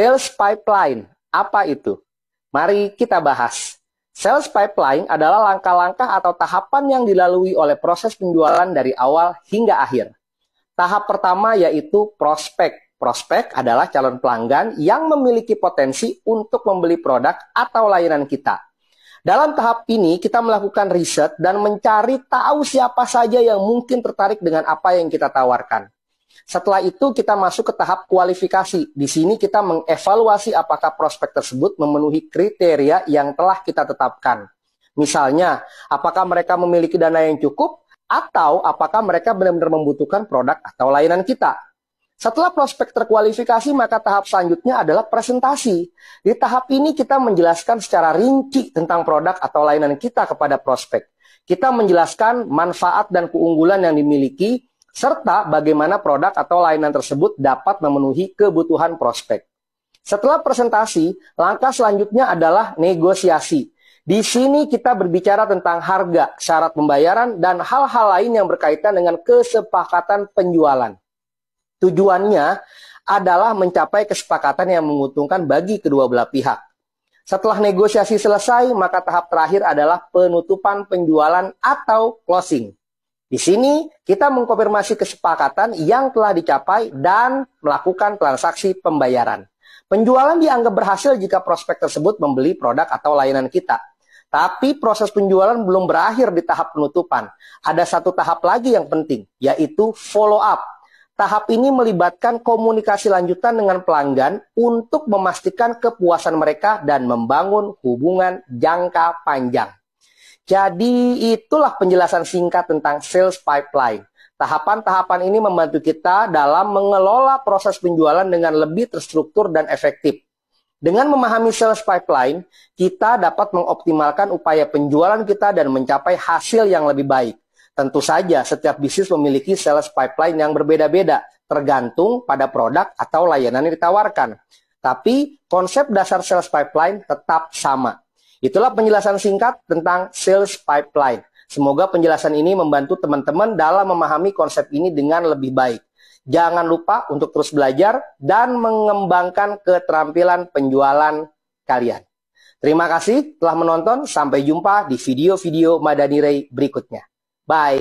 Sales pipeline, apa itu? Mari kita bahas. Sales pipeline adalah langkah-langkah atau tahapan yang dilalui oleh proses penjualan dari awal hingga akhir. Tahap pertama yaitu prospek. Prospek adalah calon pelanggan yang memiliki potensi untuk membeli produk atau layanan kita. Dalam tahap ini, kita melakukan riset dan mencari tahu siapa saja yang mungkin tertarik dengan apa yang kita tawarkan. Setelah itu kita masuk ke tahap kualifikasi. Di sini kita mengevaluasi apakah prospek tersebut memenuhi kriteria yang telah kita tetapkan. Misalnya, apakah mereka memiliki dana yang cukup atau apakah mereka benar-benar membutuhkan produk atau layanan kita. Setelah prospek terkualifikasi, maka tahap selanjutnya adalah presentasi. Di tahap ini kita menjelaskan secara rinci tentang produk atau layanan kita kepada prospek. Kita menjelaskan manfaat dan keunggulan yang dimiliki, serta bagaimana produk atau layanan tersebut dapat memenuhi kebutuhan prospek. Setelah presentasi, langkah selanjutnya adalah negosiasi. Di sini kita berbicara tentang harga, syarat pembayaran, dan hal-hal lain yang berkaitan dengan kesepakatan penjualan. Tujuannya adalah mencapai kesepakatan yang menguntungkan bagi kedua belah pihak. Setelah negosiasi selesai, maka tahap terakhir adalah penutupan penjualan atau closing. Di sini kita mengkonfirmasi kesepakatan yang telah dicapai dan melakukan transaksi pembayaran. Penjualan dianggap berhasil jika prospek tersebut membeli produk atau layanan kita. Tapi proses penjualan belum berakhir di tahap penutupan. Ada satu tahap lagi yang penting, yaitu follow up. Tahap ini melibatkan komunikasi lanjutan dengan pelanggan untuk memastikan kepuasan mereka dan membangun hubungan jangka panjang. Jadi itulah penjelasan singkat tentang sales pipeline. Tahapan-tahapan ini membantu kita dalam mengelola proses penjualan dengan lebih terstruktur dan efektif. Dengan memahami sales pipeline, kita dapat mengoptimalkan upaya penjualan kita dan mencapai hasil yang lebih baik. Tentu saja, setiap bisnis memiliki sales pipeline yang berbeda-beda, tergantung pada produk atau layanan yang ditawarkan. Tapi, konsep dasar sales pipeline tetap sama, Itulah penjelasan singkat tentang sales pipeline. Semoga penjelasan ini membantu teman-teman dalam memahami konsep ini dengan lebih baik. Jangan lupa untuk terus belajar dan mengembangkan keterampilan penjualan kalian. Terima kasih telah menonton. Sampai jumpa di video-video Madani Ray berikutnya. Bye.